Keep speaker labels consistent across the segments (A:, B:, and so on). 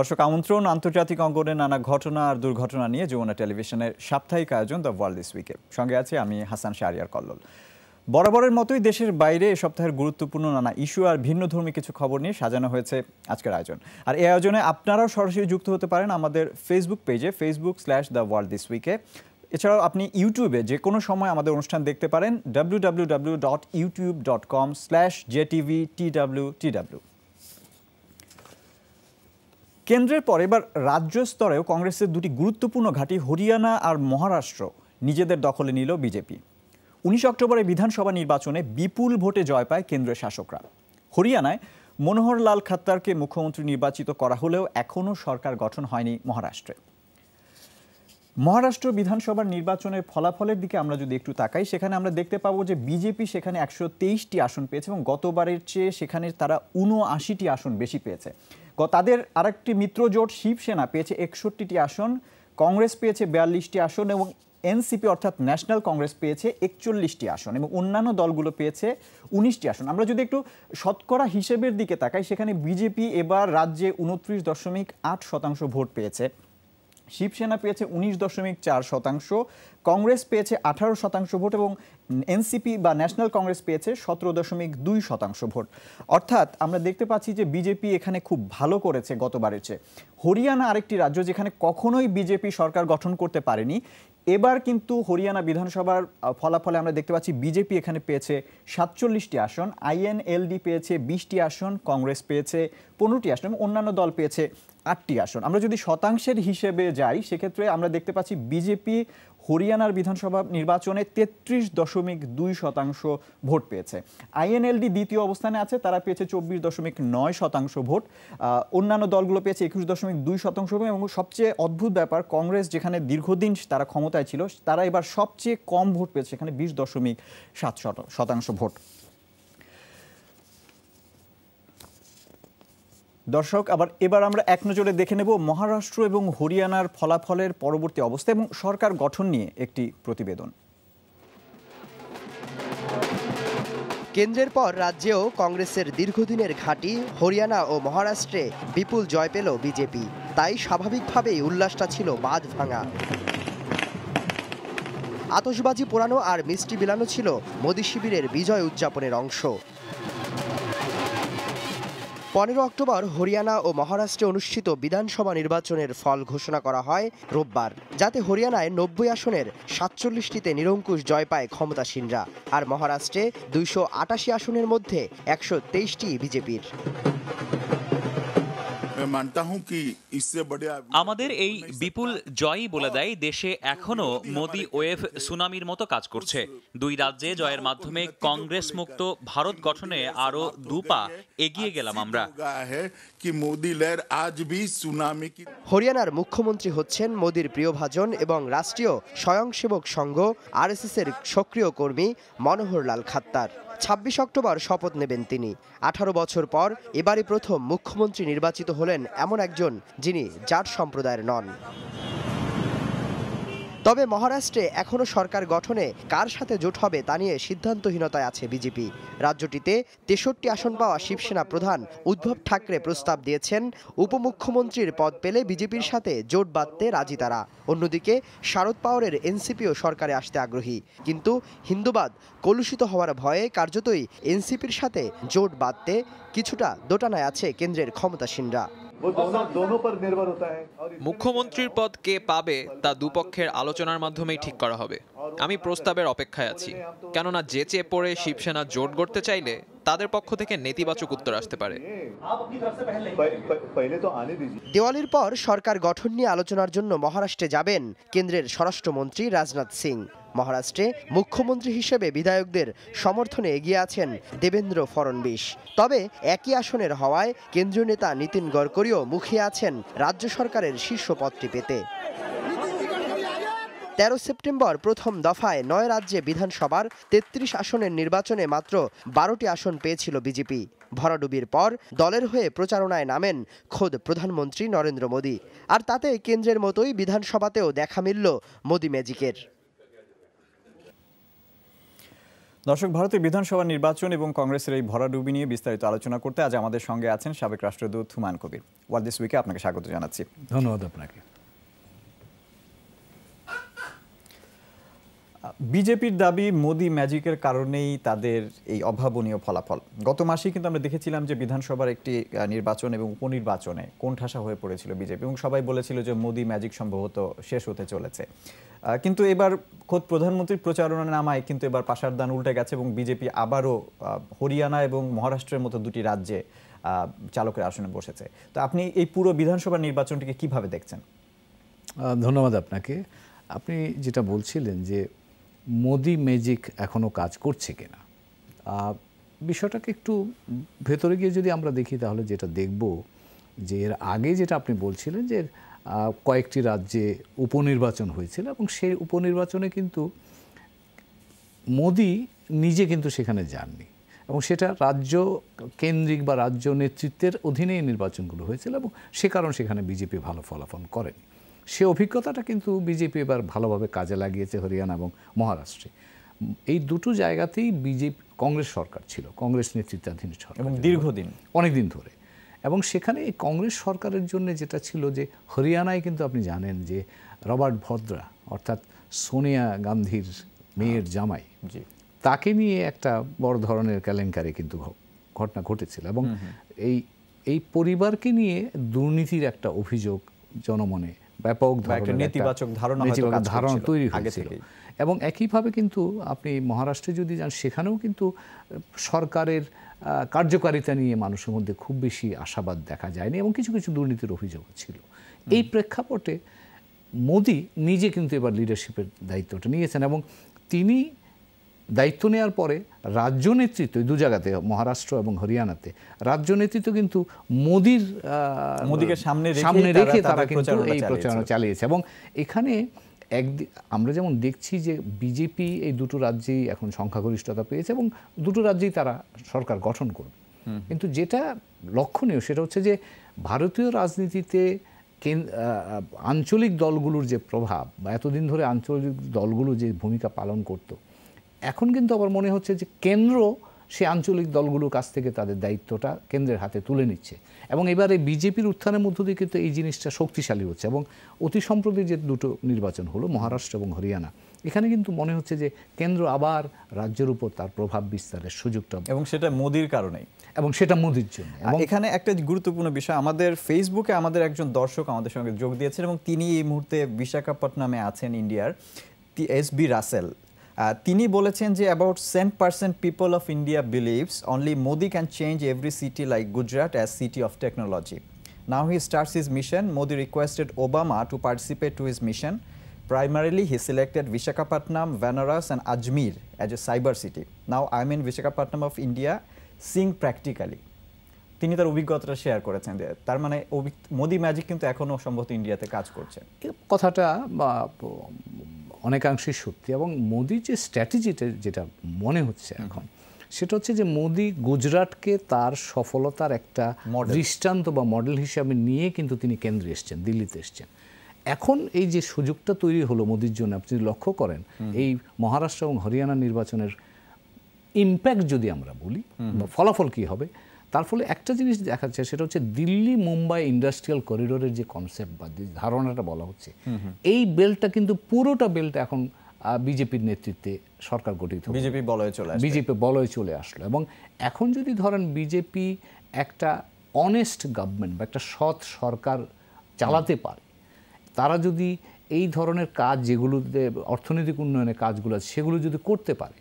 A: দর্শক আমন্ত্রণ আন্তর্জাতিক অঙ্গনে নানা ঘটনা আর দুর্ঘটনা নিয়ে যমুনা টেলিভিশনের সাপ্তাহিক আয়োজন দ্য ওয়ার্ল্ড ইস উইকে সঙ্গে আছে আমি হাসান শাহরিয়ার কল্লোল বরাবরের মতোই দেশের বাইরে এ সপ্তাহের গুরুত্বপূর্ণ নানা ইস্যু আর ভিন্ন ধর্মী কিছু খবর নিয়ে সাজানো হয়েছে আজকের আয়োজন আর এই আয়োজনে আপনারাও সরাসরি যুক্ত হতে পারেন আমাদের ফেসবুক পেজে Facebook slash the world is উইকে এছাড়াও আপনি ইউটিউবে যে কোনো সময় আমাদের অনুষ্ঠান দেখতে পারেন W W W dot YouTube dot com slash J TV T W T W কেন্দ্রের পর এবার রাজ্য স্তরেও কংগ্রেসের দুটি গুরুত্বপূর্ণ ঘাঁটি হরিয়ানা আর মহারাষ্ট্র নিজেদের দখলে নিল বিজেপি উনিশ অক্টোবরে বিধানসভা নির্বাচনে বিপুল ভোটে জয় পায় কেন্দ্রের শাসকরা হরিয়ানায় মনোহরলাল খাত্তারকে মুখ্যমন্ত্রী নির্বাচিত করা হলেও এখনও সরকার গঠন হয়নি মহারাষ্ট্রে মহারাষ্ট্র বিধানসভার নির্বাচনের ফলাফলের দিকে আমরা যদি একটু তাকাই সেখানে আমরা দেখতে পাবো যে বিজেপি সেখানে একশো তেইশটি আসন পেয়েছে এবং গতবারের চেয়ে সেখানে তারা উনআশিটি আসন বেশি পেয়েছে তাদের আরেকটি মিত্রজোট শিবসেনা পেয়েছে একষট্টিটি আসন কংগ্রেস পেয়েছে বিয়াল্লিশটি আসন এবং এনসিপি অর্থাৎ ন্যাশনাল কংগ্রেস পেয়েছে একচল্লিশটি আসন এবং অন্যান্য দলগুলো পেয়েছে উনিশটি আসন আমরা যদি একটু শতকরা হিসেবের দিকে তাকাই সেখানে বিজেপি এবার রাজ্যে উনত্রিশ দশমিক আট শতাংশ ভোট পেয়েছে শিবসেনা পেয়েছে উনিশ দশমিক চার শতাংশ কংগ্রেস পেয়েছে আঠারো শতাংশ ভোট এবং এনসিপি বা ন্যাশনাল কংগ্রেস পেয়েছে সতেরো দশমিক দুই শতাংশ ভোট অর্থাৎ আমরা দেখতে পাচ্ছি যে বিজেপি এখানে খুব ভালো করেছে গতবারের চেয়ে হরিয়ানা আরেকটি রাজ্য যেখানে কখনোই বিজেপি সরকার গঠন করতে পারেনি এবার কিন্তু হরিয়ানা বিধানসভার ফলাফলে আমরা দেখতে পাচ্ছি বিজেপি এখানে পেয়েছে সাতচল্লিশটি আসন আইএনএলডি পেয়েছে বিশটি আসন কংগ্রেস পেয়েছে পনেরোটি আসন এবং অন্যান্য দল পেয়েছে আটটি আসন আমরা যদি শতাংশের হিসেবে যাই সেক্ষেত্রে আমরা দেখতে পাচ্ছি বিজেপি হরিয়ানার বিধানসভা নির্বাচনে তেত্রিশ দশমিক দুই শতাংশ ভোট পেয়েছে আইএনএলডি দ্বিতীয় অবস্থানে আছে তারা পেয়েছে চব্বিশ দশমিক নয় শতাংশ ভোট অন্যান্য দলগুলো পেয়েছে একুশ দশমিক দুই শতাংশ এবং সবচেয়ে অদ্ভুত ব্যাপার কংগ্রেস যেখানে দীর্ঘদিন তারা ক্ষমতায় ছিল তারা এবার সবচেয়ে কম ভোট পেয়েছে সেখানে বিশ দশমিক সাত শতাংশ ভোট দর্শক আবার এবার আমরা এক নজরে দেখে নেব মহারাষ্ট্র এবং হরিয়ানার ফলাফলের পরবর্তী অবস্থা এবং সরকার গঠন নিয়ে একটি প্রতিবেদন
B: কেন্দ্রের পর রাজ্যেও কংগ্রেসের দীর্ঘদিনের ঘাঁটি হরিয়ানা ও মহারাষ্ট্রে বিপুল জয় পেল বিজেপি তাই স্বাভাবিকভাবেই উল্লাসটা ছিল বাঁধ ভাঙা আতসবাজি পোড়ানো আর মিষ্টি বিলানো ছিল মোদী শিবিরের বিজয় উদযাপনের অংশ পনেরো অক্টোবর হরিয়ানা ও মহারাষ্ট্রে অনুষ্ঠিত বিধানসভা নির্বাচনের ফল ঘোষণা করা হয় রোববার যাতে হরিয়ানায় নব্বই আসনের সাতচল্লিশটিতে নিরঙ্কুশ জয় পায় ক্ষমতাসীনরা আর মহারাষ্ট্রে দুইশো আটাশি আসনের মধ্যে একশো তেইশটি বিজেপির
A: আমাদের এই বিপুল জয়ই বলে দেয় দেশে এখনও মোদি ওয়েভ সুনামির মতো কাজ করছে দুই রাজ্যে জয়ের মাধ্যমে কংগ্রেস মুক্ত ভারত গঠনে আরও দুপা এগিয়ে গেলাম আমরা
B: হরিয়ানার মুখ্যমন্ত্রী হচ্ছেন মোদির প্রিয়ভাজন এবং রাষ্ট্রীয় স্বয়ংসেবক সংঘ আরএসএসের সক্রিয় কর্মী মনোহরলাল খাত্তার ছাব্বিশ অক্টোবর শপথ নেবেন তিনি ১৮ বছর পর এবারই প্রথম মুখ্যমন্ত্রী নির্বাচিত হলেন এমন একজন যিনি জাট সম্প্রদায়ের নন তবে মহারাষ্ট্রে এখনও সরকার গঠনে কার সাথে জোট হবে তা নিয়ে সিদ্ধান্তহীনতায় আছে বিজেপি রাজ্যটিতে তেষট্টি আসন পাওয়া শিবসেনা প্রধান উদ্ধব ঠাকরে প্রস্তাব দিয়েছেন উপমুখ্যমন্ত্রীর পদ পেলে বিজেপির সাথে জোট বাঁধতে রাজি তারা অন্যদিকে শারদ পাওয়ারের এনসিপিও সরকারে আসতে আগ্রহী কিন্তু হিন্দুবাদ কলুষিত হওয়ার ভয়ে কার্যতই এনসিপির সাথে জোট বাঁধতে কিছুটা দোটানায় আছে কেন্দ্রের ক্ষমতাসীনরা
A: মুখ্যমন্ত্রীর পদ কে পাবে তা দুপক্ষের আলোচনার মাধ্যমেই ঠিক করা হবে আমি প্রস্তাবের অপেক্ষায় আছি কেননা যে চেয়ে পড়ে শিবসেনা জোট গড়তে চাইলে তাদের পক্ষ থেকে নেতিবাচক উত্তর আসতে পারে
B: দেওয়ালির পর সরকার গঠন নিয়ে আলোচনার জন্য মহারাষ্ট্রে যাবেন কেন্দ্রের স্বরাষ্ট্রমন্ত্রী রাজনাথ সিং মহারাষ্ট্রে মুখ্যমন্ত্রী হিসেবে বিধায়কদের সমর্থনে এগিয়ে আছেন দেবেন্দ্র ফড়নবিশ তবে একই আসনের হওয়ায় কেন্দ্রীয় নেতা নীতিন গড়করিও মুখিয়ে আছেন রাজ্য সরকারের শীর্ষ পদটি পেতে তেরো সেপ্টেম্বর প্রথম দফায় নয় রাজ্যে বিধানসভার তেত্রিশ আসনের নির্বাচনে মাত্র বারোটি আসন পেয়েছিল বিজেপি ভরাডুবির পর দলের হয়ে প্রচারণায় নামেন খোদ প্রধানমন্ত্রী নরেন্দ্র মোদী আর তাতে কেন্দ্রের মতোই বিধানসভাতেও দেখা মিলল মোদি ম্যাজিকের
A: দর্শক ভারতে বিধানসভা নির্বাচন এবং কংগ্রেসের এই ভরাডুবি নিয়ে বিস্তারিত আলোচনা করতে আজ আমাদের সঙ্গে আছেন সাবেক রাষ্ট্রদূত হুমায়ুন কবির ওয়ার্ল্ড দিস উইকে আপনাকে স্বাগত জানাচ্ছি
C: ধন্যবাদ আপনাকে
A: বিজেপির দাবি মোদি ম্যাজিকের কারণেই তাদের এই অভাবনীয় ফলাফল গত মাসেই কিন্তু আমরা দেখেছিলাম যে বিধানসভার একটি নির্বাচন এবং উপনির্বাচনে কোন ঠাসা হয়ে পড়েছিল বিজেপি এবং সবাই বলেছিল যে মোদি ম্যাজিক সম্ভবত শেষ হতে চলেছে কিন্তু এবার খোদ প্রধানমন্ত্রীর প্রচারণা নামায় কিন্তু এবার পাশার দান উল্টে গেছে এবং বিজেপি আবারও হরিয়ানা এবং মহারাষ্ট্রের মতো দুটি রাজ্যে চালকের আসনে বসেছে তো আপনি এই পুরো বিধানসভা নির্বাচনটিকে কিভাবে দেখছেন
C: ধন্যবাদ আপনাকে আপনি যেটা বলছিলেন যে মোদি ম্যাজিক এখনও কাজ করছে কিনা বিষয়টাকে একটু ভেতরে গিয়ে যদি আমরা দেখি তাহলে যেটা দেখব যে এর আগে যেটা আপনি বলছিলেন যে কয়েকটি রাজ্যে উপনির্বাচন হয়েছিল এবং সেই উপনির্বাচনে কিন্তু মোদি নিজে কিন্তু সেখানে যাননি এবং সেটা রাজ্য কেন্দ্রিক বা রাজ্য নেতৃত্বের অধীনেই নির্বাচনগুলো হয়েছিল এবং সে কারণ সেখানে বিজেপি ভালো ফলাফল করেনি সে অভিজ্ঞতাটা কিন্তু বিজেপি এবার ভালোভাবে কাজে লাগিয়েছে হরিয়ানা এবং মহারাষ্ট্রে এই দুটো জায়গাতেই বিজেপি কংগ্রেস সরকার ছিল কংগ্রেস নেতৃত্বাধীন সরকার এবং দীর্ঘদিন অনেক দিন ধরে এবং সেখানে কংগ্রেস সরকারের জন্য যেটা ছিল যে হরিয়ানায় কিন্তু আপনি জানেন যে রবার্ট ভদ্রা অর্থাৎ সোনিয়া গান্ধীর মেয়ের হ্যাঁ। জামাই তাকে নিয়ে একটা বড় ধরনের কেলেঙ্কারি কিন্তু ঘটনা ঘটেছিল এবং এই এই পরিবারকে নিয়ে দুর্নীতির একটা অভিযোগ জনমনে ব্যাপক একটা নেতিবাচক ধারণা ধারণা তৈরি হয়েছিল এবং একইভাবে কিন্তু আপনি মহারাষ্ট্রে যদি যান সেখানেও কিন্তু সরকারের কার্যকারিতা নিয়ে মানুষের মধ্যে খুব বেশি আশাবাদ দেখা যায়নি এবং কিছু কিছু দুর্নীতির অভিযোগ ছিল এই প্রেক্ষাপটে মোদি নিজে কিন্তু এবার লিডারশিপের দায়িত্বটা নিয়েছেন এবং তিনি দায়িত্ব নেওয়ার পরে রাজ্য নেতৃত্ব দু জায়গাতে মহারাষ্ট্র এবং হরিয়ানাতে রাজ্য নেতৃত্ব কিন্তু মোদির মোদীকে সামনে সামনে রেখে তারা কিন্তু এই প্রচারণা চালিয়েছে এবং এখানে এক আমরা যেমন দেখছি যে বিজেপি এই দুটো রাজ্যেই এখন সংখ্যাগরিষ্ঠতা পেয়েছে এবং দুটো রাজ্যেই তারা সরকার গঠন করবে কিন্তু যেটা লক্ষণীয় সেটা হচ্ছে যে ভারতীয় রাজনীতিতে আঞ্চলিক দলগুলোর যে প্রভাব বা এতদিন ধরে আঞ্চলিক দলগুলো যে ভূমিকা পালন করতো এখন কিন্তু আবার মনে হচ্ছে যে কেন্দ্র সে আঞ্চলিক দলগুলোর কাছ থেকে তাদের দায়িত্বটা কেন্দ্রের হাতে তুলে নিচ্ছে এবং এবারে বিজেপির উত্থানের মধ্য দিয়ে কিন্তু এই জিনিসটা শক্তিশালী হচ্ছে এবং অতি সম্প্রতি যে দুটো নির্বাচন হলো মহারাষ্ট্র এবং হরিয়ানা এখানে কিন্তু মনে হচ্ছে যে কেন্দ্র আবার রাজ্যের উপর তার প্রভাব বিস্তারের সুযোগটা
A: এবং সেটা মোদির কারণেই এবং সেটা মোদির জন্য এখানে একটা গুরুত্বপূর্ণ বিষয় আমাদের ফেসবুকে আমাদের একজন দর্শক আমাদের সঙ্গে যোগ দিয়েছেন এবং তিনি এই মুহূর্তে বিশাখাপট্টনামে আছেন ইন্ডিয়ার এস বি রাসেল তিনি বলেছেন যে about seven percent people of India believes only Modi can change every city like Gujarat as city of technology now he starts his mission Modi requested Obama to participate to his mission primarily he selected Vishakhapatnam, Vanaras, and Ajmer as a cyber city now I mean Vishakhapatnam of India sing practically তিনি তার অভিজ্ঞতাটা share করেছেন যে তার মানে Modi magic কিন্তু এখনও সম্ভবত ইন্ডিয়াতে কাজ
C: করছে কথাটা অনেকাংশেই সত্যি এবং মোদি যে স্ট্র্যাটেজিটা যেটা মনে হচ্ছে এখন সেটা হচ্ছে যে মোদি গুজরাটকে তার সফলতার একটা দৃষ্টান্ত বা মডেল হিসাবে নিয়ে কিন্তু তিনি কেন্দ্রে এসছেন দিল্লিতে এসছেন এখন এই যে সুযোগটা তৈরি হলো মোদির জন্য আপনি লক্ষ্য করেন এই মহারাষ্ট্র এবং হরিয়ানা নির্বাচনের ইম্প্যাক্ট যদি আমরা বলি বা ফলাফল কি হবে তার ফলে একটা জিনিস দেখা যাচ্ছে সেটা হচ্ছে দিল্লি মুম্বাই ইন্ডাস্ট্রিয়াল করিডোরের যে কনসেপ্ট বা যে ধারণাটা বলা হচ্ছে এই বেল্টটা কিন্তু পুরোটা বেল্ট এখন বিজেপির নেতৃত্বে সরকার গঠিত বিজেপি বলয়ে চলে বিজেপি বলয়ে চলে আসলো এবং এখন যদি ধরেন বিজেপি একটা অনেস্ট গভর্নমেন্ট বা একটা সৎ সরকার চালাতে পারে তারা যদি এই ধরনের কাজ যেগুলোতে অর্থনৈতিক উন্নয়নের কাজগুলো আছে সেগুলো যদি করতে পারে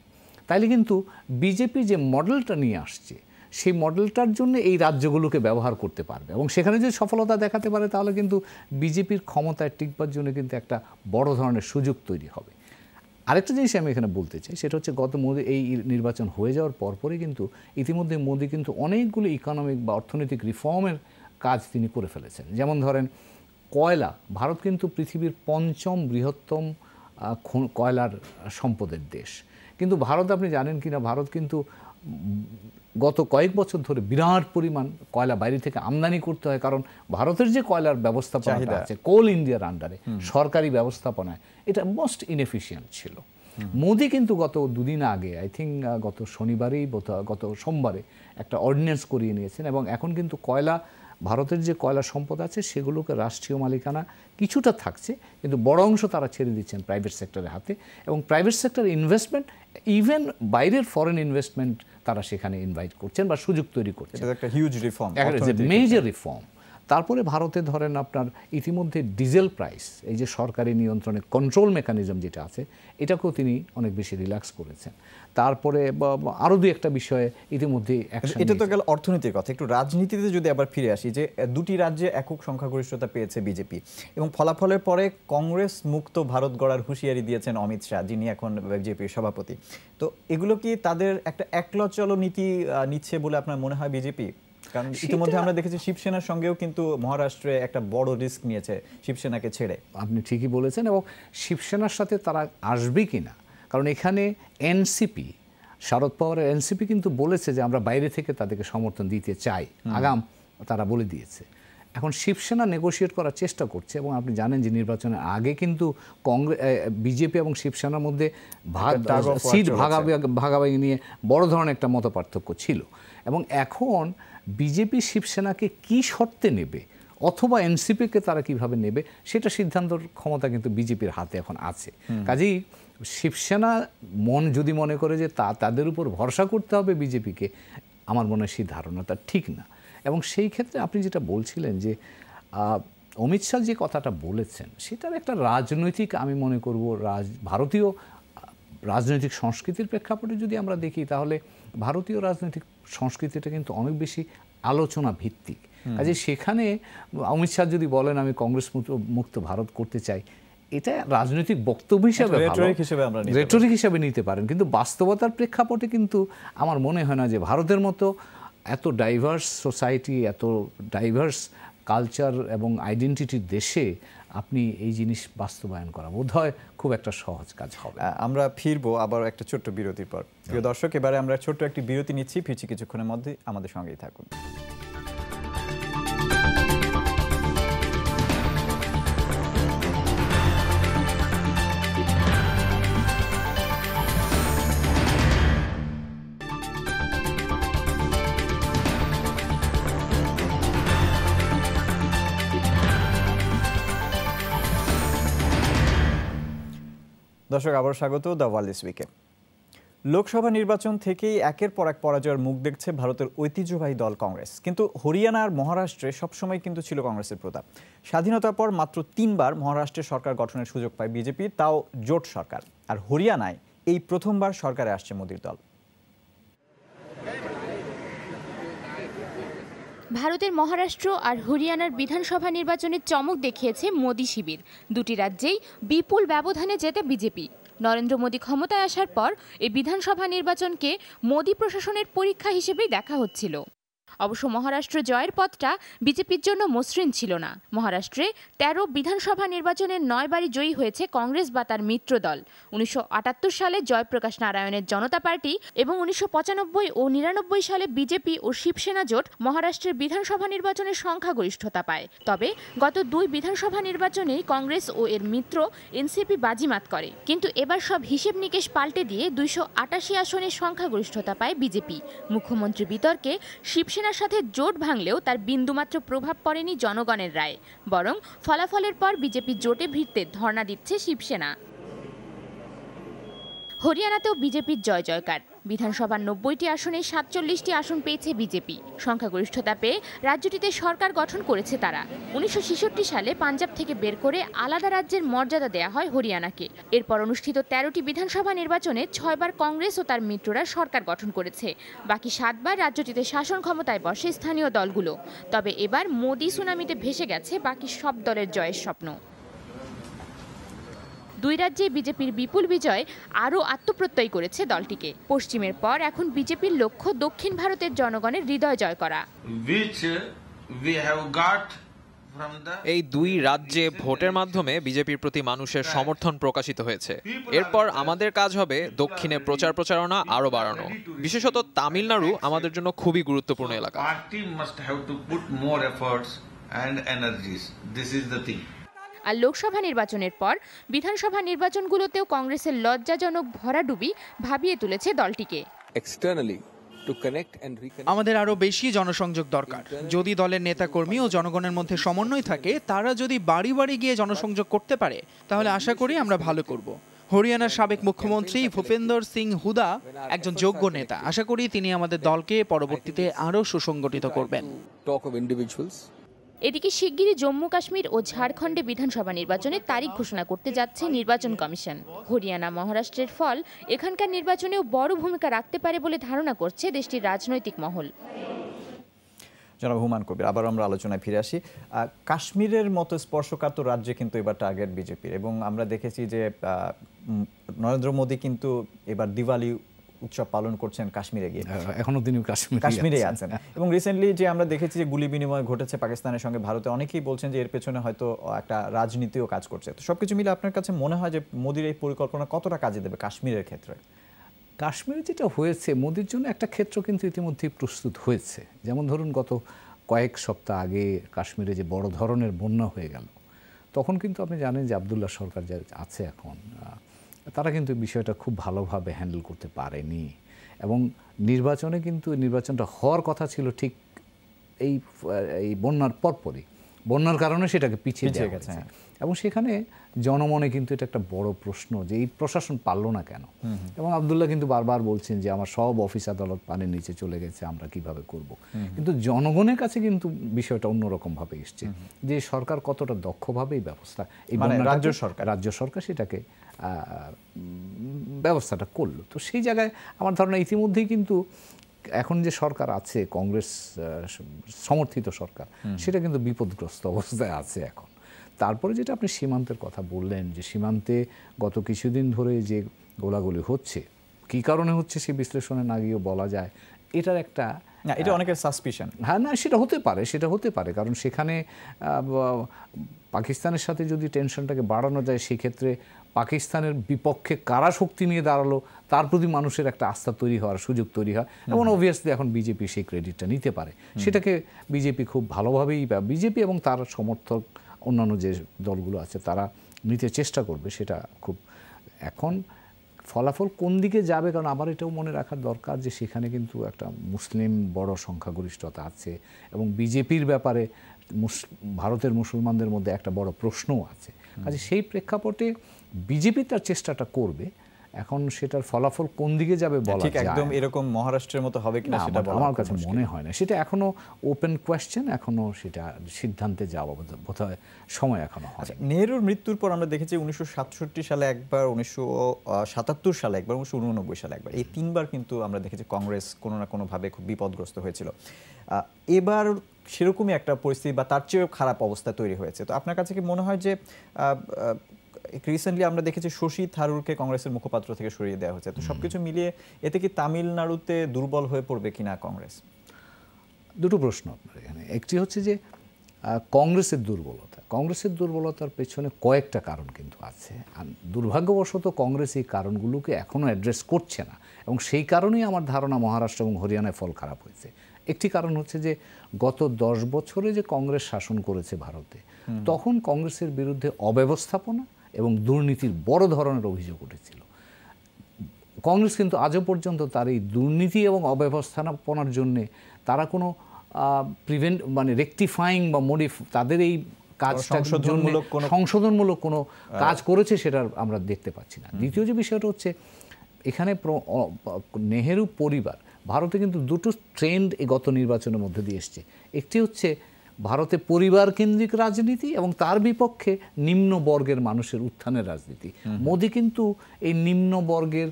C: তাইলে কিন্তু বিজেপি যে মডেলটা নিয়ে আসছে সেই মডেলটার জন্য এই রাজ্যগুলোকে ব্যবহার করতে পারবে এবং সেখানে যদি সফলতা দেখাতে পারে তাহলে কিন্তু বিজেপির ক্ষমতায় টিকবার জন্য কিন্তু একটা বড় ধরনের সুযোগ তৈরি হবে আরেকটা জিনিস আমি এখানে বলতে চাই সেটা হচ্ছে গত মোদী এই নির্বাচন হয়ে যাওয়ার পরপরই কিন্তু ইতিমধ্যে মোদী কিন্তু অনেকগুলো ইকোনমিক বা অর্থনৈতিক রিফর্মের কাজ তিনি করে ফেলেছেন যেমন ধরেন কয়লা ভারত কিন্তু পৃথিবীর পঞ্চম বৃহত্তম কয়লার সম্পদের দেশ কিন্তু ভারত আপনি জানেন কি না ভারত কিন্তু গত কয়েক বছর ধরে বিরাট পরিমাণ কয়লা বাইরে থেকে আমদানি করতে হয় কারণ ভারতের যে কয়লার ব্যবস্থাপনা আছে কোল ইন্ডিয়ার আন্ডারে সরকারি ব্যবস্থাপনায় এটা মোস্ট ইনএফিসিয়েন্ট ছিল মোদি কিন্তু গত দুদিন আগে আই থিঙ্ক গত শনিবারেই গত সোমবারে একটা অর্ডিন্যান্স করিয়ে নিয়েছেন এবং এখন কিন্তু কয়লা ভারতের যে কয়লা সম্পদ আছে সেগুলোকে রাষ্ট্রীয় মালিকানা কিছুটা থাকছে কিন্তু বড় অংশ তারা ছেড়ে দিচ্ছেন প্রাইভেট সেক্টরের হাতে এবং প্রাইভেট সেক্টর ইনভেস্টমেন্ট ইভেন বাইরের ফরেন ইনভেস্টমেন্ট তারা সেখানে ইনভাইট করছেন বা সুযোগ তৈরি করছেন
A: একটা হিউজ রিফর্ম
C: মেজর রিফর্ম তারপরে ভারতে ধরেন আপনার ইতিমধ্যে ডিজেল প্রাইস এই যে সরকারি নিয়ন্ত্রণে কন্ট্রোল মেকানিজম যেটা আছে এটাকেও তিনি অনেক বেশি রিল্যাক্স করেছেন তারপরে আরও দু একটা বিষয়ে ইতিমধ্যে এটা তো গেল অর্থনীতির
A: কথা একটু রাজনীতিতে যদি আবার ফিরে আসি যে দুটি রাজ্যে একক সংখ্যাগরিষ্ঠতা পেয়েছে বিজেপি এবং ফলাফলের পরে কংগ্রেস মুক্ত ভারত গড়ার হুঁশিয়ারি দিয়েছেন অমিত শাহ যিনি এখন বিজেপির সভাপতি তো এগুলো কি তাদের একটা একলচল নীতি নিচ্ছে বলে আপনার মনে হয় বিজেপি কারণ ইতিমধ্যে আমরা দেখেছি শিবসেনার সঙ্গেও কিন্তু মহারাষ্ট্রে একটা বড় রিস্ক নিয়েছে শিবসেনাকে
C: ছেড়ে আপনি ঠিকই বলেছেন এবং শিবসেনার সাথে তারা আসবে কি না কারণ এখানে এনসিপি শারদ পাওয়ারের এনসিপি কিন্তু বলেছে যে আমরা বাইরে থেকে তাদেরকে সমর্থন দিতে চাই আগাম তারা বলে দিয়েছে এখন শিবসেনা নেগোশিয়েট করার চেষ্টা করছে এবং আপনি জানেন যে নির্বাচনের আগে কিন্তু কংগ্রেস বিজেপি এবং শিবসেনার মধ্যে ভাগ সিট ভাগাভাগি নিয়ে বড় ধরনের একটা মত পার্থক্য ছিল এবং এখন বিজেপি শিবসেনাকে কি শর্তে নেবে অথবা এনসিপিকে তারা কিভাবে নেবে সেটা সিদ্ধান্তর ক্ষমতা কিন্তু বিজেপির হাতে এখন আছে কাজেই শিবসেনা মন যদি মনে করে যে তা তাদের উপর ভরসা করতে হবে বিজেপিকে আমার মনে হয় সেই ধারণাটা ঠিক না এবং সেই ক্ষেত্রে আপনি যেটা বলছিলেন যে অমিত শাহ যে কথাটা বলেছেন সেটার একটা রাজনৈতিক আমি মনে করব রাজ ভারতীয় রাজনৈতিক সংস্কৃতির প্রেক্ষাপটে যদি আমরা দেখি তাহলে ভারতীয় রাজনৈতিক সংস্কৃতিটা কিন্তু অনেক বেশি আলোচনা ভিত্তিক কাজে সেখানে অমিত শাহ যদি বলেন আমি কংগ্রেস মুক্ত ভারত করতে চাই এটা রাজনৈতিক বক্তব্য হিসাবে রেটরিক হিসাবে নিতে পারেন কিন্তু বাস্তবতার প্রেক্ষাপটে কিন্তু আমার মনে হয় না যে ভারতের মতো এত ডাইভার্স সোসাইটি এত ডাইভার্স কালচার এবং আইডেন্টিটির দেশে আপনি এই জিনিস বাস্তবায়ন করা বোধ হয় খুব একটা সহজ কাজ হবে
A: আমরা ফিরবো আবার একটা ছোট্ট বিরতির পর প্রিয় হ্যাঁ। দর্শক এবারে আমরা ছোট্ট একটি বিরতি নিচ্ছি ফিরছি কিছুক্ষণের মধ্যে আমাদের সঙ্গেই থাকুন দর্শক আবার স্বাগত দ্য ওয়ার্ল্ড ইস উইকে লোকসভা নির্বাচন থেকেই একের পর এক পরাজয়ের মুখ দেখছে ভারতের ঐতিহ্যবাহী দল কংগ্রেস কিন্তু হরিয়ানা আর মহারাষ্ট্রে সবসময় কিন্তু ছিল কংগ্রেসের প্রতাপ স্বাধীনতার পর মাত্র তিনবার মহারাষ্ট্রে সরকার গঠনের সুযোগ পায় বিজেপি তাও জোট সরকার আর হরিয়ানায় এই প্রথমবার সরকারে আসছে মোদীর দল
D: ভারতের মহারাষ্ট্র আর হরিয়ানার বিধানসভা নির্বাচনে চমক দেখিয়েছে মোদি শিবির দুটি রাজ্যেই বিপুল ব্যবধানে জেতে বিজেপি নরেন্দ্র মোদী ক্ষমতায় আসার পর এই বিধানসভা নির্বাচনকে মোদী প্রশাসনের পরীক্ষা হিসেবেই দেখা হচ্ছিল অবশ্য মহারাষ্ট্র জয়ের পথটা বিজেপির জন্য মসৃণ ছিল না মহারাষ্ট্রে ১৩ বিধানসভা নির্বাচনে নয়বারই জয়ী হয়েছে কংগ্রেস বা তার মিত্র দল উনিশশো সালে জয়প্রকাশ নারায়ণের জনতা পার্টি এবং উনিশশো ও নিরানব্বই সালে বিজেপি ও শিবসেনা জোট মহারাষ্ট্রের বিধানসভা নির্বাচনের সংখ্যাগরিষ্ঠতা পায় তবে গত দুই বিধানসভা নির্বাচনে কংগ্রেস ও এর মিত্র এনসিপি বাজিমাত করে কিন্তু এবার সব হিসেব নিকেশ পাল্টে দিয়ে দুইশো আসনের সংখ্যাগরিষ্ঠতা পায় বিজেপি মুখ্যমন্ত্রী বিতর্কে শিবসেনা হাসিনার সাথে জোট ভাঙলেও তার বিন্দুমাত্র প্রভাব পড়েনি জনগণের রায় বরং ফলাফলের পর বিজেপি জোটে ভিড়তে ধর্ণা দিচ্ছে শিবসেনা হরিয়ানাতেও বিজেপির জয় জয়কার বিধানসভার নব্বইটি আসনে সাতচল্লিশটি আসন পেয়েছে বিজেপি সংখ্যাগরিষ্ঠতা পেয়ে রাজ্যটিতে সরকার গঠন করেছে তারা উনিশশো সালে পাঞ্জাব থেকে বের করে আলাদা রাজ্যের মর্যাদা দেয়া হয় হরিয়ানাকে এরপর অনুষ্ঠিত তেরোটি বিধানসভা নির্বাচনে ছয়বার কংগ্রেস ও তার মিত্ররা সরকার গঠন করেছে বাকি সাতবার রাজ্যটিতে শাসন ক্ষমতায় বসে স্থানীয় দলগুলো তবে এবার মোদি সুনামিতে ভেসে গেছে বাকি সব দলের জয়ের স্বপ্ন দুই রাজ্যে বিজেপির বিপুল বিজয় আরও আত্মপ্রত্যয় করেছে দলটিকে পশ্চিমের পর এখন বিজেপির লক্ষ্য দক্ষিণ ভারতের জনগণের হৃদয় জয় করা
A: এই দুই রাজ্যে ভোটের মাধ্যমে বিজেপির প্রতি মানুষের সমর্থন প্রকাশিত হয়েছে এরপর আমাদের কাজ হবে দক্ষিণে প্রচার প্রচারণা আরও বাড়ানো বিশেষত তামিলনাড়ু আমাদের জন্য খুবই গুরুত্বপূর্ণ এলাকা
D: আর লোকসভা নির্বাচনের পর বিধানসভা নির্বাচনগুলোতেও কংগ্রেসের লজ্জাজনক ভরাডুবি ভাবিয়ে তুলেছে দলটিকে
B: আমাদের আরও বেশি জনসংযোগ দরকার যদি দলের নেতাকর্মী ও জনগণের মধ্যে সমন্বয় থাকে তারা যদি বাড়ি বাড়ি গিয়ে জনসংযোগ করতে পারে তাহলে আশা করি আমরা ভালো করব হরিয়ানার সাবেক মুখ্যমন্ত্রী ভূপেন্দর
C: সিং হুদা একজন যোগ্য নেতা আশা করি তিনি আমাদের দলকে পরবর্তীতে আরও সুসংগঠিত করবেন
D: এদিকে শিগগিরই জম্মু কাশ্মীর ও ঝাড়খণ্ডে বিধানসভা নির্বাচনের তারিখ ঘোষণা করতে যাচ্ছে নির্বাচন কমিশন হরিয়ানা মহারাষ্ট্রের ফল এখানকার নির্বাচনেও বড় ভূমিকা রাখতে পারে বলে ধারণা করছে দেশটির রাজনৈতিক মহল
A: জনাব হুমান কবির আবার আমরা আলোচনায় ফিরে আসি কাশ্মীরের মতো স্পর্শকাতর রাজ্যে কিন্তু এবার টার্গেট বিজেপির এবং আমরা দেখেছি যে নরেন্দ্র মোদী কিন্তু এবার দিওয়ালি উৎসব পালন করছেন কাশ্মীরে গিয়ে হ্যাঁ, এখনো
C: তিনি কাশ্মীর আছেন
A: এবং রিসেন্টলি যে আমরা দেখেছি যে গুলি বিনিময় ঘটেছে পাকিস্তানের সঙ্গে ভারতে অনেকেই বলছেন যে এর পেছনে হয়তো একটা রাজনীতিও কাজ করছে তো সবকিছু মিলে আপনার কাছে মনে হয় যে মোদির এই পরিকল্পনা কতটা কাজে দেবে কাশ্মীরের ক্ষেত্রে
C: কাশ্মীরে যেটা হয়েছে মোদির জন্য একটা ক্ষেত্র কিন্তু ইতিমধ্যেই প্রস্তুত হয়েছে যেমন ধরুন গত কয়েক সপ্তাহ আগে কাশ্মীরে যে বড় ধরনের বন্যা হয়ে গেল তখন কিন্তু আপনি জানেন যে আবদুল্লাহ সরকার যা আছে এখন তারা কিন্তু বিষয়টা খুব ভালোভাবে হ্যান্ডেল করতে পারেনি এবং নির্বাচনে কিন্তু নির্বাচনটা হওয়ার কথা ছিল ঠিক এই এই বন্যার পরপরই বন্যার কারণে সেটাকে পিছিয়ে দেওয়া গেছে হ্যাঁ। এবং সেখানে জনমনে কিন্তু এটা একটা বড় প্রশ্ন যে এই প্রশাসন পারলো না কেন এবং আবদুল্লাহ কিন্তু বারবার বলছেন যে আমার সব অফিস আদালত পানির নিচে চলে গেছে আমরা কিভাবে করব কিন্তু জনগণের কাছে কিন্তু বিষয়টা অন্যরকম ভাবে এসছে যে সরকার কতটা দক্ষভাবে এই ব্যবস্থা এই মানে রাজ্য সরকার রাজ্য সরকার সেটাকে ব্যবস্থাটা করলো তো সেই জায়গায় আমার ধারণা ইতিমধ্যেই কিন্তু এখন যে সরকার আছে কংগ্রেস সমর্থিত সরকার সেটা কিন্তু বিপদগ্রস্ত অবস্থায় আছে এখন তারপরে যেটা আপনি সীমান্তের কথা বললেন যে সীমান্তে গত কিছুদিন ধরে যে গোলাগুলি হচ্ছে কি কারণে হচ্ছে সে বিশ্লেষণে না গিয়েও বলা যায় এটার একটা এটা অনেকের সাসপিশন হ্যাঁ না সেটা হতে পারে সেটা হতে পারে কারণ সেখানে পাকিস্তানের সাথে যদি টেনশনটাকে বাড়ানো যায় সেক্ষেত্রে পাকিস্তানের বিপক্ষে কারা শক্তি নিয়ে দাঁড়ালো তার প্রতি মানুষের একটা আস্থা তৈরি হওয়ার সুযোগ তৈরি হয় এবং অবভিয়াসলি এখন বিজেপি সেই ক্রেডিটটা নিতে পারে সেটাকে বিজেপি খুব ভালোভাবেই বিজেপি এবং তার সমর্থক অন্যান্য যে দলগুলো আছে তারা নিতে চেষ্টা করবে সেটা খুব এখন ফলাফল কোন দিকে যাবে কারণ আমার এটাও মনে রাখার দরকার যে সেখানে কিন্তু একটা মুসলিম বড় সংখ্যাগরিষ্ঠতা আছে এবং বিজেপির ব্যাপারে ভারতের মুসলমানদের মধ্যে একটা বড় প্রশ্নও আছে কাজে সেই প্রেক্ষাপটে বিজেপি তার চেষ্টাটা করবে এখন সেটার ফলাফল কোন দিকে যাবে হ্যাঁ, বলা ঠিক একদম
A: এরকম মহারাষ্ট্রের মতো হবে কিনা সেটা আমার
C: কাছে মনে হয় না সেটা এখনো ওপেন কোয়েশ্চেন এখনো সেটা সিদ্ধান্তে যাওয়া বোধহয় সময় এখনো আছে আচ্ছা, নেহরুর
A: মৃত্যুর পর আমরা দেখেছি উনিশশো সালে একবার উনিশশো সালে একবার উনিশশো সালে একবার এই তিনবার কিন্তু আমরা দেখেছি কংগ্রেস কোনো না কোনোভাবে খুব বিপদগ্রস্ত হয়েছিল এবার সেরকমই একটা পরিস্থিতি বা তার চেয়েও খারাপ অবস্থা তৈরি হয়েছে তো আপনার কাছে কি মনে হয় যে রিসেন্টলি আমরা দেখেছি শশী থারুরকে কংগ্রেসের মুখপাত্র থেকে সরিয়ে দেওয়া হয়েছে তো সবকিছু মিলিয়ে এতে কি তামিলনাড়ুতে দুর্বল হয়ে পড়বে কিনা কংগ্রেস
C: দুটো প্রশ্ন আপনার এখানে একটি হচ্ছে যে কংগ্রেসের দুর্বলতা কংগ্রেসের দুর্বলতার পেছনে কয়েকটা কারণ কিন্তু আছে আর দুর্ভাগ্যবশত কংগ্রেস এই কারণগুলোকে এখনও অ্যাড্রেস করছে না এবং সেই কারণেই আমার ধারণা মহারাষ্ট্র এবং হরিয়ানায় ফল খারাপ হয়েছে একটি কারণ হচ্ছে যে গত দশ বছরে যে কংগ্রেস শাসন করেছে ভারতে তখন কংগ্রেসের বিরুদ্ধে অব্যবস্থাপনা এবং দুর্নীতির বড় ধরনের অভিযোগ উঠেছিল কংগ্রেস কিন্তু আজও পর্যন্ত তার এই দুর্নীতি এবং অব্যবস্থাপনার জন্যে তারা কোনো প্রিভেন্ট মানে রেক্টিফাইং বা মডিফ তাদের এই সংশোধনমূলক কোনো সংশোধনমূলক কোনো কাজ করেছে সেটার আমরা দেখতে পাচ্ছি না দ্বিতীয় যে বিষয়টা হচ্ছে এখানে নেহেরু পরিবার ভারতে কিন্তু দুটো ট্রেন্ড গত নির্বাচনের মধ্যে দিয়ে এসছে একটি হচ্ছে ভারতে পরিবার কেন্দ্রিক রাজনীতি এবং তার বিপক্ষে নিম্নবর্গের মানুষের উত্থানের রাজনীতি মোদি কিন্তু এই নিম্নবর্গের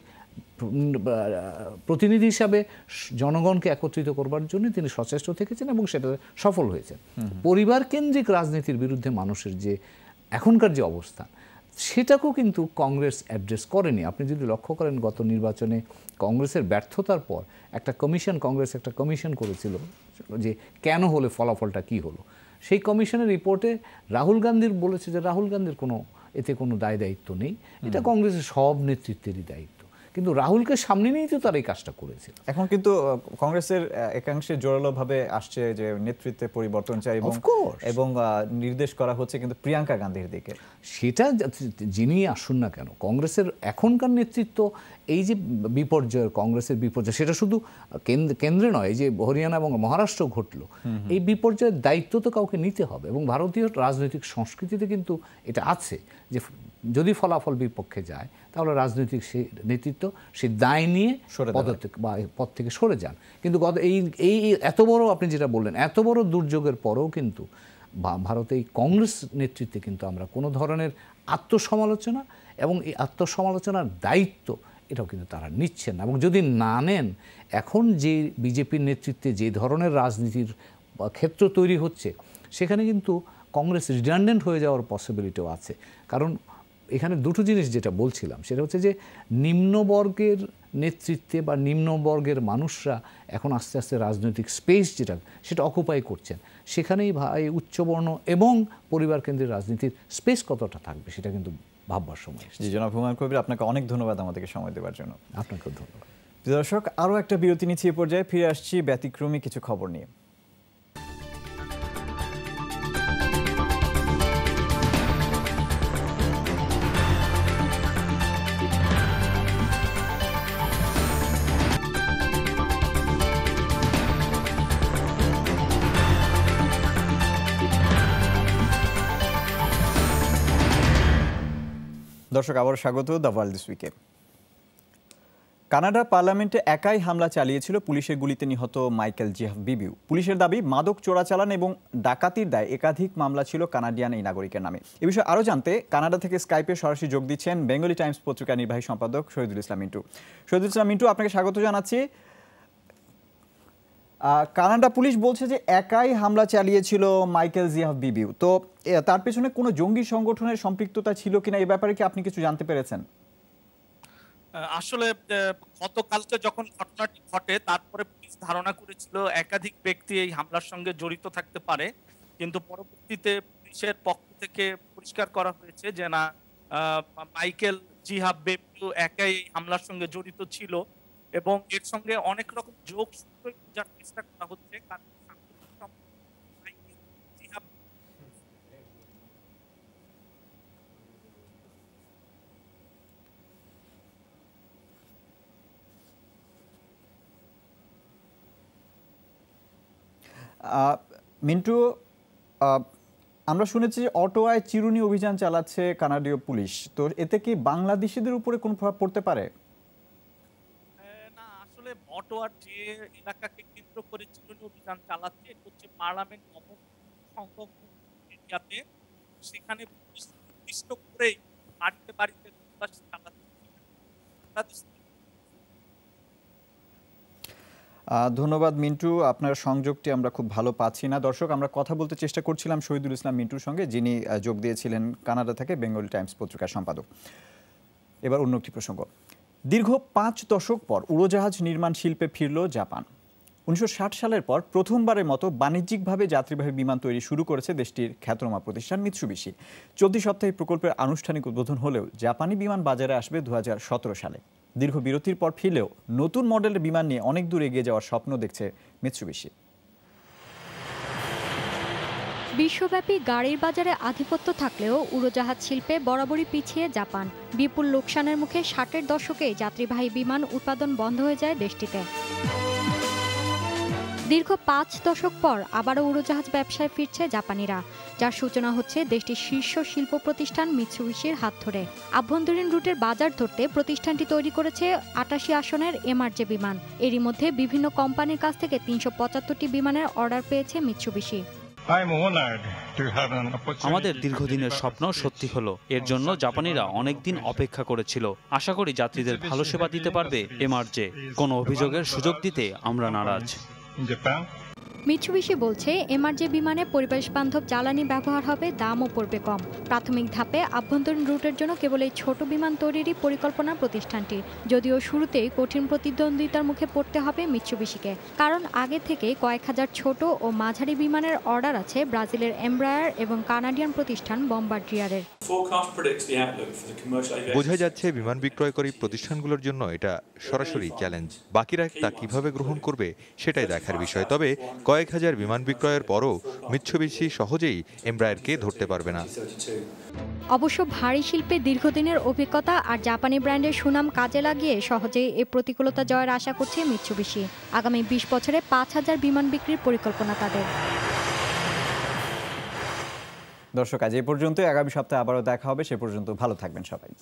C: প্রতিনিধি হিসাবে জনগণকে একত্রিত করবার জন্য তিনি সচেষ্ট থেকেছেন এবং সেটা সফল হয়েছেন পরিবার কেন্দ্রিক রাজনীতির বিরুদ্ধে মানুষের যে এখনকার যে অবস্থান সেটাকেও কিন্তু কংগ্রেস অ্যাড্রেস করেনি আপনি যদি লক্ষ্য করেন গত নির্বাচনে কংগ্রেসের ব্যর্থতার পর একটা কমিশন কংগ্রেস একটা কমিশন করেছিল যে কেন হলে ফলাফলটা কি হলো সেই কমিশনের রিপোর্টে রাহুল গান্ধীর বলেছে যে রাহুল গান্ধীর কোনো এতে কোনো দায় দায়িত্ব নেই এটা কংগ্রেসের সব নেতৃত্বেরই দায়িত্ব কিন্তু রাহুলকে সামনে নিয়েই তো তার এই কাজটা করেছিল এখন কিন্তু কংগ্রেসের একাংশে ভাবে আসছে যে
A: নেতৃত্বে পরিবর্তন চাই এবং এবং নির্দেশ করা হচ্ছে কিন্তু প্রিয়াঙ্কা গান্ধীর দিকে
C: সেটা যিনি আসুন না কেন কংগ্রেসের এখনকার নেতৃত্ব এই যে বিপর্যয় কংগ্রেসের বিপর্যয় সেটা শুধু কেন্দ্রে নয় যে হরিয়ানা এবং মহারাষ্ট্র ঘটল এই বিপর্যয়ের দায়িত্ব তো কাউকে নিতে হবে এবং ভারতীয় রাজনৈতিক সংস্কৃতিতে কিন্তু এটা আছে যে যদি ফলাফল বিপক্ষে যায় তাহলে রাজনৈতিক সে নেতৃত্ব সে দায় নিয়ে থেকে বা পদ থেকে সরে যান কিন্তু গত এই এই এত বড় আপনি যেটা বললেন এত বড় দুর্যোগের পরেও কিন্তু ভারতে এই কংগ্রেস নেতৃত্বে কিন্তু আমরা কোনো ধরনের আত্মসমালোচনা এবং এই আত্মসমালোচনার দায়িত্ব এটাও কিন্তু তারা নিচ্ছেন না এবং যদি না নেন এখন যে বিজেপির নেতৃত্বে যে ধরনের রাজনীতির ক্ষেত্র তৈরি হচ্ছে সেখানে কিন্তু কংগ্রেস রিডান্ডেন্ট হয়ে যাওয়ার পসিবিলিটিও আছে কারণ এখানে দুটো জিনিস যেটা বলছিলাম সেটা হচ্ছে যে নিম্নবর্গের নেতৃত্বে বা নিম্নবর্গের মানুষরা এখন আস্তে আস্তে রাজনৈতিক স্পেস যেটা সেটা অকুপাই করছেন সেখানেই ভাই উচ্চবর্ণ এবং পরিবার কেন্দ্রের রাজনীতির স্পেস কতটা থাকবে সেটা কিন্তু ভাববার সময়
A: জি জনাব হুমায়ুন কবির আপনাকে অনেক ধন্যবাদ আমাদেরকে সময় দেওয়ার জন্য আপনাকেও ধন্যবাদ দর্শক আরও একটা বিরতি নিচ্ছি এ পর্যায়ে ফিরে আসছি ব্যতিক্রমী কিছু খবর নিয়ে দর্শক আবার স্বাগত দ্য ওয়ার্ল্ড দিস উইকে কানাডা পার্লামেন্টে একাই হামলা চালিয়েছিল পুলিশের গুলিতে নিহত মাইকেল জিহাফ বিবিউ পুলিশের দাবি মাদক চোরাচালান এবং ডাকাতির দায় একাধিক মামলা ছিল কানাডিয়ান এই নাগরিকের নামে এ বিষয়ে আরও জানতে কানাডা থেকে স্কাইপে সরাসরি যোগ দিচ্ছেন বেঙ্গলি টাইমস পত্রিকার নির্বাহী সম্পাদক শহীদুল ইসলাম মিন্টু শহীদুল ইসলাম মিন্টু আপনাকে স্বাগত জানাচ্ছি কানাডা পুলিশ বলছে যে একাই হামলা চালিয়েছিল মাইকেল জিয়াহ বিবিউ তো তার পেছনে কোনো জঙ্গি সংগঠনের সম্পৃক্ততা ছিল কিনা এ ব্যাপারে কি আপনি কিছু জানতে পেরেছেন
C: আসলে গতকালকে যখন ঘটনাটি ঘটে তারপরে পুলিশ ধারণা করেছিল একাধিক ব্যক্তি এই হামলার সঙ্গে জড়িত থাকতে পারে কিন্তু পরবর্তীতে পুলিশের পক্ষ থেকে পরিষ্কার করা হয়েছে যে না মাইকেল জিহাব বেপু একাই হামলার সঙ্গে জড়িত ছিল এবং এর সঙ্গে অনেক রকম যোগ যার চেষ্টা করা হচ্ছে
A: মিন্টু আমরা শুনেছি অটোয়ায় চিরুনি অভিযান চালাচ্ছে কানাডীয় পুলিশ তো এতে কি বাংলাদেশিদের উপরে কোনো প্রভাব পড়তে পারে
C: কাটোয়ার যে এলাকাকে কেন্দ্র করে চিরণী অভিযান চালাচ্ছে এটা হচ্ছে পার্লামেন্ট ভবন সংরক্ষণ এরিয়াতে সেখানে নির্দিষ্ট করেই বাড়িতে বাড়িতে সন্ত্রাসী চালাচ্ছে
A: ধন্যবাদ মিন্টু আপনার সংযোগটি আমরা খুব ভালো পাচ্ছি না দর্শক আমরা কথা বলতে চেষ্টা করছিলাম শহীদুল ইসলাম মিন্টুর সঙ্গে যিনি যোগ দিয়েছিলেন কানাডা থেকে বেঙ্গল টাইমস পত্রিকার সম্পাদক এবার অন্য একটি প্রসঙ্গ দীর্ঘ পাঁচ দশক পর উড়োজাহাজ নির্মাণ শিল্পে ফিরল জাপান উনিশশো ষাট সালের পর প্রথমবারের মতো বাণিজ্যিকভাবে যাত্রীবাহী বিমান তৈরি শুরু করেছে দেশটির খ্যাতনামা প্রতিষ্ঠান মিৎসুবিশি চলতি সপ্তাহে প্রকল্পের আনুষ্ঠানিক উদ্বোধন হলেও জাপানি বিমান বাজারে আসবে দু সালে দীর্ঘ বিরতির পর ফিরলেও নতুন মডেলের বিমান নিয়ে অনেক দূর এগিয়ে যাওয়ার স্বপ্ন দেখছে মিৎসুবিশি
E: বিশ্বব্যাপী গাড়ির বাজারে আধিপত্য থাকলেও উড়োজাহাজ শিল্পে বরাবরই পিছিয়ে জাপান বিপুল লোকসানের মুখে ষাটের দশকে যাত্রীবাহী বিমান উৎপাদন বন্ধ হয়ে যায় দেশটিতে দীর্ঘ পাঁচ দশক পর আবারও উড়োজাহাজ ব্যবসায় ফিরছে জাপানিরা যার সূচনা হচ্ছে দেশটির শীর্ষ শিল্প প্রতিষ্ঠান মিৎসুবিশির হাত ধরে আভ্যন্তরীণ রুটের বাজার ধরতে প্রতিষ্ঠানটি তৈরি করেছে আটাশি আসনের এমআরজে বিমান এরই মধ্যে বিভিন্ন কোম্পানির কাছ থেকে তিনশো বিমানের অর্ডার পেয়েছে মিৎসুবিশি
A: আমাদের দীর্ঘদিনের স্বপ্ন সত্যি হলো এর জন্য জাপানিরা অনেকদিন অপেক্ষা করেছিল আশা করি যাত্রীদের ভালো সেবা দিতে পারবে এমআরজে কোনো অভিযোগের সুযোগ দিতে আমরা নারাজ
E: মিৎসুবিশি বলছে এমআরজে বিমানে পরিবেশ বান্ধব জ্বালানি ব্যবহার হবে দামও পড়বে কম প্রাথমিক ধাপে আভ্যন্তরীণ রুটের জন্য কেবল এই ছোট বিমান তৈরিরই পরিকল্পনা প্রতিষ্ঠানটি যদিও শুরুতেই কঠিন প্রতিদ্বন্দ্বিতার মুখে পড়তে হবে মিৎসুবিশিকে কারণ আগে থেকে কয়েক হাজার ছোট ও মাঝারি বিমানের অর্ডার আছে ব্রাজিলের এমব্রায়ার এবং কানাডিয়ান প্রতিষ্ঠান বম্বার্ডিয়ারের
A: বোঝা যাচ্ছে বিমান বিক্রয়কারী প্রতিষ্ঠানগুলোর জন্য এটা সরাসরি চ্যালেঞ্জ বাকিরা তা কিভাবে গ্রহণ করবে সেটাই দেখার বিষয় তবে কয়েক কয়েক হাজার বিমান বিক্রয়ের পরও মিচ্ছবিশি সহজেই এমব্রায়ারকে ধরতে পারবে না
E: অবশ্য ভারী শিল্পে দীর্ঘদিনের অভিজ্ঞতা আর জাপানি ব্র্যান্ডের সুনাম কাজে লাগিয়ে সহজেই এ প্রতিকূলতা জয়ের আশা করছে মিচ্ছুবিশি আগামী ২০ বছরে পাঁচ হাজার বিমান বিক্রির পরিকল্পনা তাদের
A: দর্শক আজ এ পর্যন্ত আগামী সপ্তাহে আবারও দেখা হবে সে পর্যন্ত ভালো থাকবেন সবাই